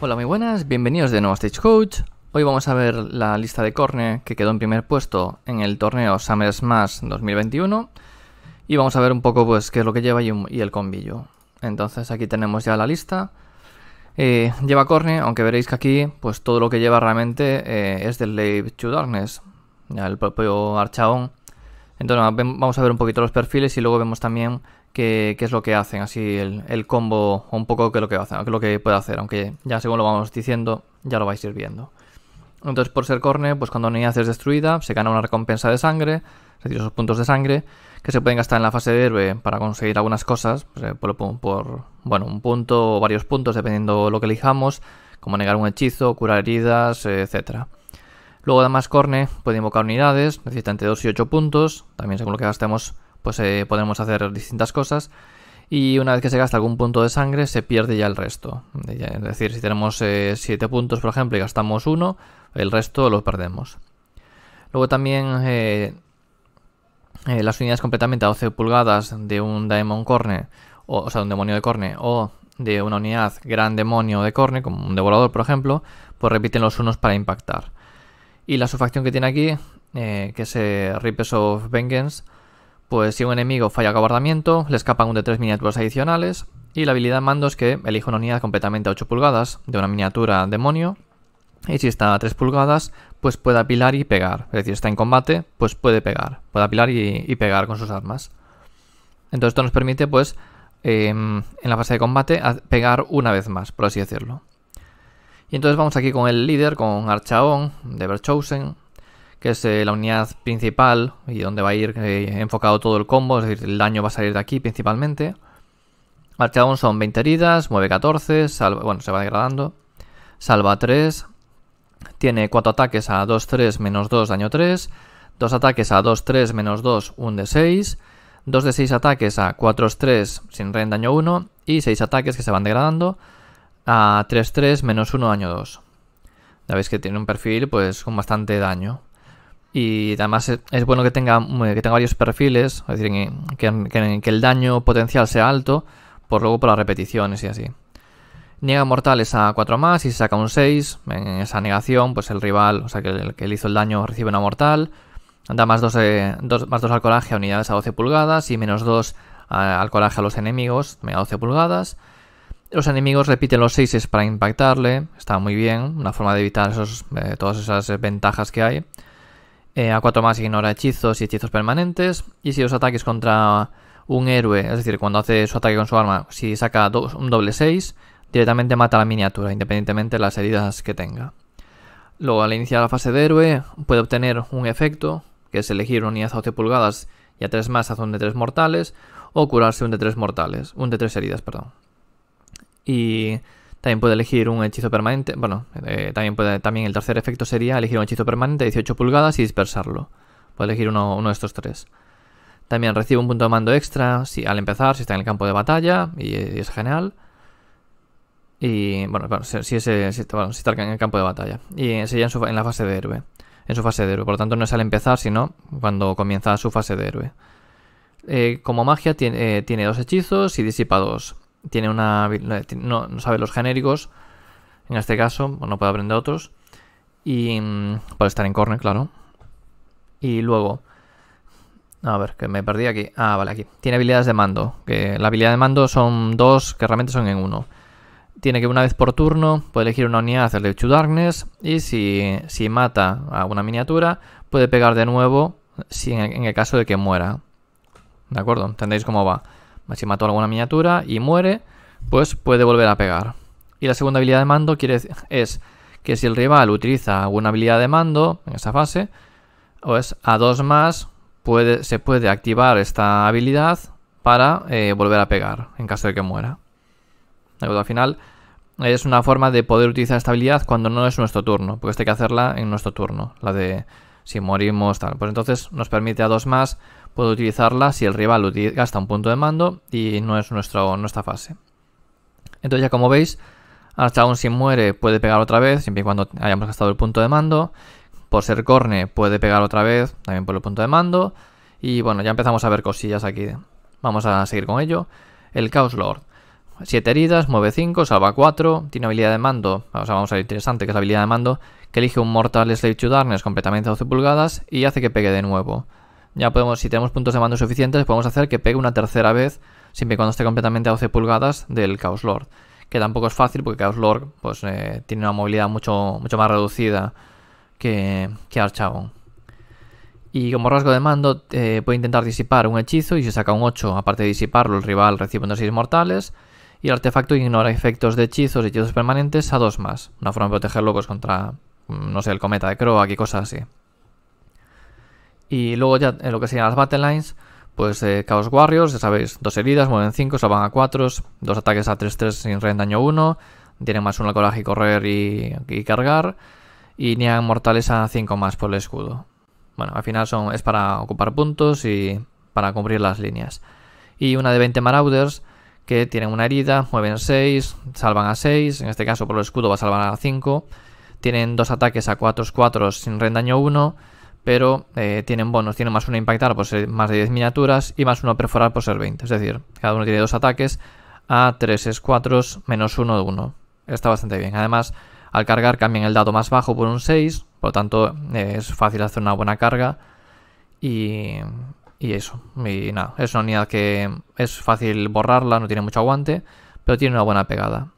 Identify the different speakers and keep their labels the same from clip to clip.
Speaker 1: Hola, muy buenas, bienvenidos de nuevo a Stagecoach. Hoy vamos a ver la lista de Corne que quedó en primer puesto en el torneo Summer Smash 2021 y vamos a ver un poco pues qué es lo que lleva y, el combillo. Entonces aquí tenemos ya la lista. Eh, lleva Corne, aunque veréis que aquí pues todo lo que lleva realmente eh, es del Lave to Darkness. el propio Archaon entonces vamos a ver un poquito los perfiles y luego vemos también qué, es lo que hacen, así el, combo o un poco qué es lo que hacen, lo que puede hacer, aunque ya según lo vamos diciendo ya lo vais a ir viendo. Entonces por ser corne, pues cuando una unidad es destruida se gana una recompensa de sangre, es decir, esos puntos de sangre que se pueden gastar en la fase de héroe para conseguir algunas cosas, pues, eh, por, por, bueno, un punto o varios puntos dependiendo lo que elijamos, como negar un hechizo, curar heridas, eh, etcétera. Luego además Corne puede invocar unidades, necesita entre 2 y 8 puntos, también según lo que gastemos pues eh, podemos hacer distintas cosas y una vez que se gasta algún punto de sangre se pierde ya el resto. Es decir, si tenemos 7 eh, puntos por ejemplo y gastamos 1, el resto lo perdemos. Luego también eh, las unidades completamente a 12 pulgadas de un Daemon Corne, o, sea, un demonio de Corne, o de una unidad gran demonio de Corne, como un devorador por ejemplo, pues repiten los unos para impactar. Y la subfacción que tiene aquí, eh, que es eh, of Vengeance, pues si un enemigo falla acabardamiento, le escapan un de 3 miniaturas adicionales. Y la habilidad mando es que elige una unidad completamente a 8 pulgadas de una miniatura demonio. Y si está a 3 pulgadas, pues puede apilar y pegar. Es decir, está en combate, pues puede pegar. Puede apilar y, pegar con sus armas. Entonces esto nos permite, pues, em, en la fase de combate, pegar una vez más, por así decirlo. Y entonces vamos aquí con el líder, con Archaon de Verchosen, que es eh, la unidad principal y donde va a ir eh, enfocado todo el combo, es decir, el daño va a salir de aquí principalmente. Archaon son 20 heridas, mueve 14, bueno, se va degradando, salva 3, tiene 4 ataques a 2-3 menos 2, daño 3, 2 ataques a 2-3 menos 2, 1 de 6, 2 de 6 ataques a 4-3 sin ren, daño 1 y 6 ataques que se van degradando a 3-3 menos 1 daño 2. Ya veis que tiene un perfil pues con bastante daño. Y además es, bueno que tenga, mm, que tenga varios perfiles, es decir, que, que, el daño potencial sea alto, por luego por las repeticiones y así. Niega mortales a 4 más y saca un 6. En esa negación, pues el rival, o sea, que el que le hizo el daño recibe una mortal. Da más 2, eh, al coraje a unidades a 12 pulgadas y menos 2 al coraje a los enemigos, a 12 pulgadas. Los enemigos repiten los 6 para impactarle, está muy bien, una forma de evitar eh, todas esas eh, ventajas que hay. Eh, a 4 más ignora hechizos y hechizos permanentes. Y si los ataques contra un héroe, es decir, cuando hace su ataque con su arma, si saca un doble 6, directamente mata a la miniatura, independientemente de las heridas que tenga. Luego, al iniciar la fase de héroe, puede obtener un efecto, que es elegir una unidad a 12 pulgadas y a 3 más hace un de 3 mortales, o curarse un de 3 mortales, un de 3 heridas, perdón y también puede elegir un hechizo permanente. Bueno, eh, también, puede, también el tercer efecto sería elegir un hechizo permanente de 18 pulgadas y dispersarlo. Puede elegir uno, de estos tres. También recibe un punto de mando extra si, al empezar, si está en el campo de batalla, y, es genial. Y bueno, si, está en el campo de batalla. Y sería en, en la fase de héroe. En su fase de héroe. Por lo tanto, no es al empezar, sino cuando comienza su fase de héroe. Eh, como magia tiene, eh, tiene dos hechizos y disipa dos tiene una no, sabe los genéricos en este caso no puede aprender otros y mm, puede estar en corner claro y luego a ver que me perdí aquí ah vale aquí tiene habilidades de mando que la habilidad de mando son dos que realmente son en uno tiene que una vez por turno puede elegir una unidad hacer de to Darkness y si, mata a una miniatura puede pegar de nuevo en el, en el caso de que muera. ¿De acuerdo? ¿Entendéis cómo va? si mató alguna miniatura y muere, pues puede volver a pegar. Y la segunda habilidad de mando quiere, es que si el rival utiliza alguna habilidad de mando en esa fase, pues a dos más se puede activar esta habilidad para eh, volver a pegar en caso de que muera. Al final es una forma de poder utilizar esta habilidad cuando no es nuestro turno, porque este hay que hacerla en nuestro turno, la de si morimos, tal. Pues entonces nos permite a dos más puedo utilizarla si el rival gasta un punto de mando y no es nuestra fase. Entonces ya como veis, hasta aún si muere puede pegar otra vez, siempre y cuando hayamos gastado el punto de mando. Por ser corne puede pegar otra vez, también por el punto de mando. Y bueno, ya empezamos a ver cosillas aquí. Vamos a seguir con ello. El Chaos Lord. 7 heridas, mueve 5, salva 4, tiene habilidad de mando, o sea, vamos a ver interesante que es la habilidad de mando, que elige un Mortal Slave to Darkness completamente a 12 pulgadas y hace que pegue de nuevo ya podemos, si tenemos puntos de mando suficientes, podemos hacer que pegue una tercera vez, siempre y cuando esté completamente a 12 pulgadas del Chaos Lord. Que tampoco es fácil porque Chaos Lord pues, eh, tiene una movilidad mucho, mucho más reducida que, que Archabon. Y como rasgo de mando eh, puede intentar disipar un hechizo y si saca un 8, aparte de disiparlo, el rival recibe unos 6 mortales. Y el artefacto ignora efectos de hechizos y hechizos permanentes a 2 más. Una forma de protegerlo pues, contra, mm, no sé, el cometa de Croak y cosas así. Y luego ya en lo que serían las Battle Lines, pues eh, Chaos Warriors, ya sabéis, dos heridas, mueven 5, salvan a 4, dos ataques a 3-3 sin red 1, tienen más 1 al coraje y correr y, cargar, y niegan mortales a 5 más por el escudo. Bueno, al final son, es para ocupar puntos y para cubrir las líneas. Y una de 20 Marauders, que tienen una herida, mueven 6, salvan a 6, en este caso por el escudo va a salvar a 5, tienen dos ataques a 4-4 sin red 1, pero eh, tienen bonos, tiene más uno impactar por ser más de 10 miniaturas y más uno perforar por ser 20, es decir, cada uno tiene dos ataques a 3 es 4 menos 1 de 1. Está bastante bien. Además, al cargar cambian el dado más bajo por un 6, por lo tanto eh, es fácil hacer una buena carga y, eso. Y nada, es una unidad que es fácil borrarla, no tiene mucho aguante, pero tiene una buena pegada.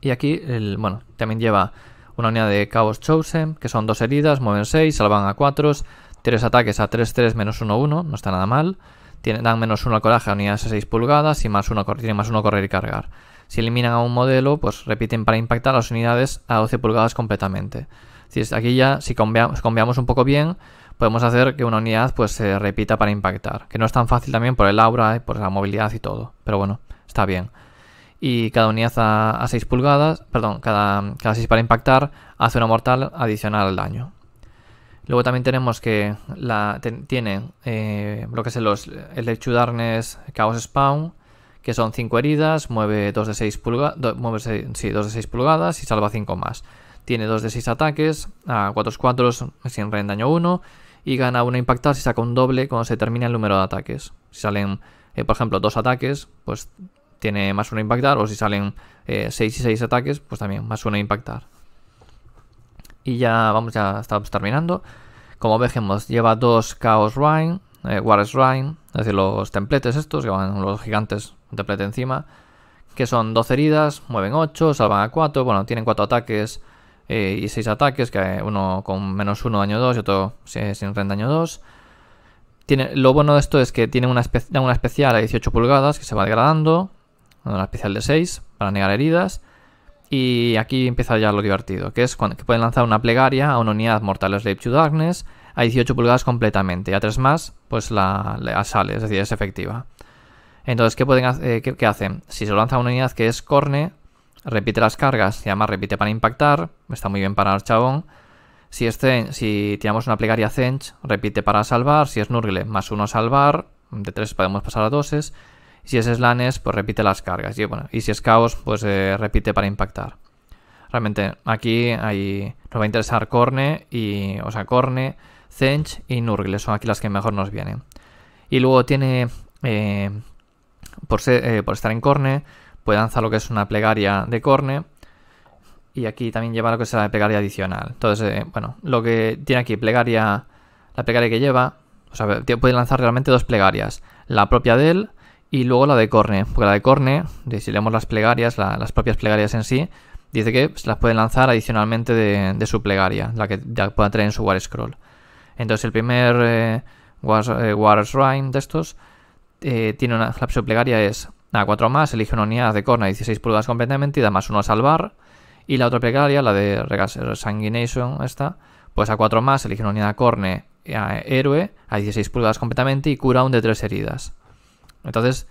Speaker 1: Y aquí, el, bueno, también lleva una unidad de Chaos Chosen, que son dos heridas, mueven 6, salvan a 4, 3 ataques a 3-3 menos 1-1, no está nada mal. dan menos 1 al coraje a unidades a 6 pulgadas y más tiene más 1 correr y cargar. Si eliminan a un modelo, pues repiten para impactar las unidades a 12 pulgadas completamente. aquí ya, si cambiamos un poco bien, podemos hacer que una unidad pues se repita para impactar. Que no es tan fácil también por el aura por la movilidad y todo. Pero bueno, está bien y cada unidad a, 6 pulgadas, perdón, cada, 6 para impactar hace una mortal adicional al daño. Luego también tenemos que tiene eh, lo que es los, el Lecture Darkness Chaos Spawn, que son 5 heridas, mueve 2 de 6 pulgadas, y salva 5 más. Tiene 2 de 6 ataques, a 4 4 sin reen daño 1 y gana 1 impactar si saca un doble cuando se termina el número de ataques. Si salen, eh, por ejemplo, 2 ataques, pues tiene más uno impactar, o si salen 6 eh, y 6 ataques, pues también más uno impactar. Y ya vamos, ya estamos terminando. Como vejemos, lleva 2 Chaos Rhine, eh, Rhine, es decir, los templetes estos, que van los gigantes, un templete encima, que son 12 heridas, mueven 8, salvan a 4, bueno, tienen 4 ataques eh, y 6 ataques, que eh, uno con menos 1 daño 2 y otro sin, sin daño 2. lo bueno de esto es que tiene una especial a 18 pulgadas que se va degradando, una especial de 6 para negar heridas. Y aquí empieza ya lo divertido, que es que pueden lanzar una plegaria a una unidad Mortal Slave to Darkness a 18 pulgadas completamente. Y a 3 más, pues la, sale, es decir, es efectiva. Entonces, ¿qué, pueden, hacen? Si se lanza a una unidad que es Corne, repite las cargas y además repite para impactar. Está muy bien para chabón. Si, es si tiramos una plegaria Zench, repite para salvar. Si es Nurgle, más uno salvar. De 3 podemos pasar a 2. Si es slanes, pues repite las cargas. Y, bueno, y si es caos, pues eh, repite para impactar. Realmente aquí hay, nos va a interesar Corne, y, o sea, Corne, Zench y Nurgle. Son aquí las que mejor nos vienen. Y luego tiene, eh, por, eh, por estar en Corne, puede lanzar lo que es una plegaria de Corne. Y aquí también lleva lo que es la plegaria adicional. Entonces, bueno, lo que tiene aquí, plegaria, la plegaria que lleva, o sea, puede lanzar realmente dos plegarias. La propia de él y luego la de Corne, porque la de Corne, si leemos las plegarias, las propias plegarias en sí, dice que se las puede lanzar adicionalmente de, su plegaria, la que ya pueda traer en su War Scroll. Entonces el primer eh, eh, War, de estos eh, tiene una, la, plegaria es a 4 más, elige una unidad de a 16 pulgadas completamente y da más 1 a salvar. Y la otra plegaria, la de sanguination esta, pues a 4 más, elige una unidad corne a héroe a 16 pulgadas completamente y cura un de 3 heridas. Entonces,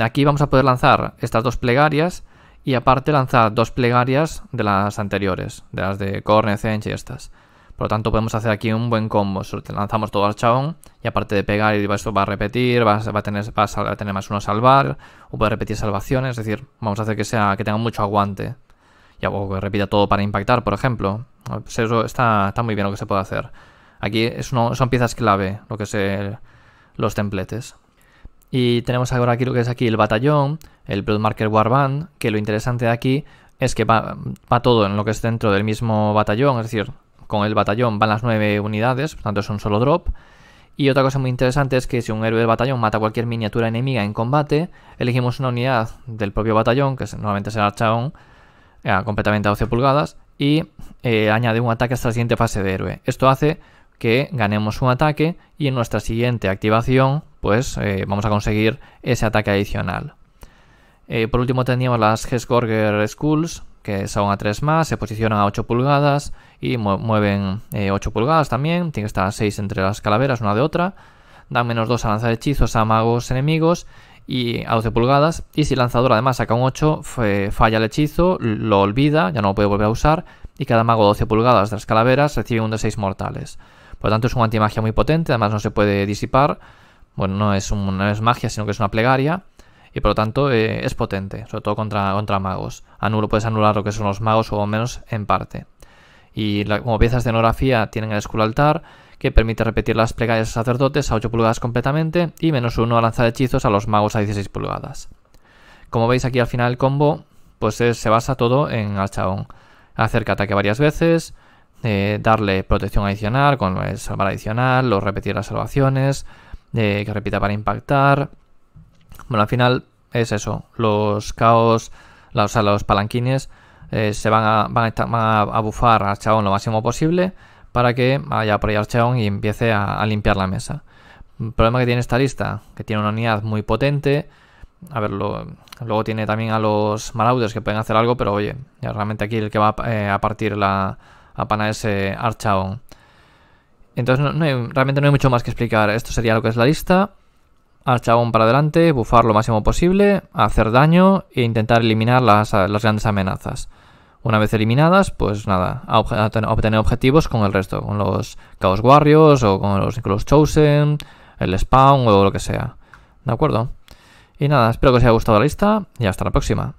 Speaker 1: aquí vamos a poder lanzar estas dos plegarias y aparte lanzar dos plegarias de las anteriores, de las de Corner Zench y estas. Por lo tanto, podemos hacer aquí un buen combo. Lanzamos todo al chabón y aparte de pegar, esto va a repetir, va a, tener, va a más uno a salvar, o puede repetir salvaciones, es decir, vamos a hacer que, sea, que tenga mucho aguante. Y que repita todo para impactar, por ejemplo. Pues eso está, está muy bien lo que se puede hacer. Aquí son piezas clave, lo que se los templetes. Y tenemos ahora aquí lo que es aquí el batallón, el Bloodmarker Warband, que lo interesante de aquí es que va, todo en lo que es dentro del mismo batallón, es decir, con el batallón van las nueve unidades, por tanto es un solo drop. Y otra cosa muy interesante es que si un héroe del batallón mata cualquier miniatura enemiga en combate, elegimos una unidad del propio batallón, que normalmente será Chaon, eh, completamente a 12 pulgadas, y eh, añade un ataque hasta la siguiente fase de héroe. Esto hace que ganemos un ataque y en nuestra siguiente activación pues eh, vamos a conseguir ese ataque adicional. Eh, por último teníamos las Hesgorger Skulls, que son a 3 más, se posicionan a 8 pulgadas y mueven 8 eh, pulgadas también, tiene que estar a 6 entre las calaveras una de otra, dan menos 2 a lanzar hechizos a magos enemigos y a 12 pulgadas. Y si el lanzador además saca un 8, falla el hechizo, lo olvida, ya no lo puede volver a usar. Y cada mago 12 pulgadas de las calaveras recibe un de 6 mortales. Por lo tanto, es un antimagia muy potente, además no se puede disipar bueno, no es, magia, sino que es una plegaria. Y por lo tanto eh, es potente, sobre todo contra, magos. Anulo, puedes anular lo que son los magos o menos en parte. Y como piezas de escenografía tienen el escudo altar, que permite repetir las plegarias a sacerdotes a 8 pulgadas completamente y menos uno a lanzar hechizos a los magos a 16 pulgadas. Como veis aquí al final el combo, pues eh, se basa todo en chabón. Hacer que ataque varias veces, eh, darle protección adicional con el salvar adicional, o repetir las salvaciones, que repita para impactar. Bueno, al final es eso, los caos, o sea, los palanquines eh, se van a, estar, bufar a lo máximo posible para que vaya por ahí Archaón y empiece a, limpiar la mesa. El problema que tiene esta lista, que tiene una unidad muy potente, a ver, luego tiene también a los Marauders que pueden hacer algo, pero oye, realmente aquí el que va eh, a, partir la a pana es Archaón. Entonces realmente no hay mucho más que explicar. Esto sería lo que es la lista. Al chabón para adelante, bufar lo máximo posible, hacer daño e intentar eliminar las, grandes amenazas. Una vez eliminadas, pues nada, obtener objetivos con el resto, con los Chaos Warriors o con los, los Chosen, el Spawn o lo que sea. ¿De acuerdo? Y nada, espero que os haya gustado la lista y hasta la próxima.